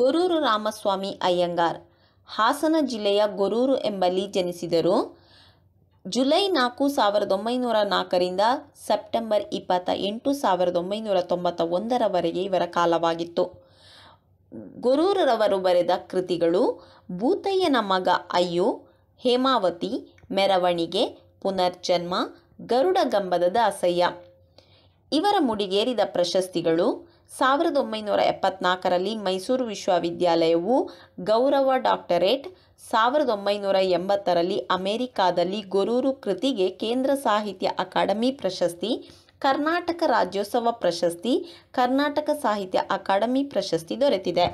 ಗೊರೂರು ರಾಮಸ್ವಾಮಿ ಅಯ್ಯಂಗಾರ್ ಹಾಸನ ಜಿಲ್ಲೆಯ ಗೊರೂರು ಎಂಬಲ್ಲಿ ಜನಿಸಿದರು ಜುಲೈ ನಾಲ್ಕು ಸಾವಿರದ ಒಂಬೈನೂರ ನಾಲ್ಕರಿಂದ ಸೆಪ್ಟೆಂಬರ್ ಇಪ್ಪತ್ತ ಎಂಟು ಸಾವಿರದ ಒಂಬೈನೂರ ತೊಂಬತ್ತ ಒಂದರವರೆಗೆ ಇವರ ಕಾಲವಾಗಿತ್ತು ಗೊರೂರರವರು ಬರೆದ ಕೃತಿಗಳು ಭೂತಯ್ಯನ ಮಗ ಅಯ್ಯು ಹೇಮಾವತಿ ಮೆರವಣಿಗೆ ಪುನರ್ಜನ್ಮ ಗರುಡ ಗಂಬದ ದಾಸಯ್ಯ ಇವರ ಮುಡಿಗೇರಿದ ಪ್ರಶಸ್ತಿಗಳು ಸಾವಿರದ ಒಂಬೈನೂರ ಎಪ್ಪತ್ನಾಲ್ಕರಲ್ಲಿ ಮೈಸೂರು ವಿಶ್ವವಿದ್ಯಾಲಯವು ಗೌರವ ಡಾಕ್ಟರೇಟ್ ಸಾವಿರದ ಒಂಬೈನೂರ ಎಂಬತ್ತರಲ್ಲಿ ಅಮೆರಿಕಾದಲ್ಲಿ ಗೊರೂರು ಕೃತಿಗೆ ಕೇಂದ್ರ ಸಾಹಿತ್ಯ ಅಕಾಡೆಮಿ ಪ್ರಶಸ್ತಿ ಕರ್ನಾಟಕ ರಾಜ್ಯೋತ್ಸವ ಪ್ರಶಸ್ತಿ ಕರ್ನಾಟಕ ಸಾಹಿತ್ಯ ಅಕಾಡೆಮಿ ಪ್ರಶಸ್ತಿ ದೊರೆತಿದೆ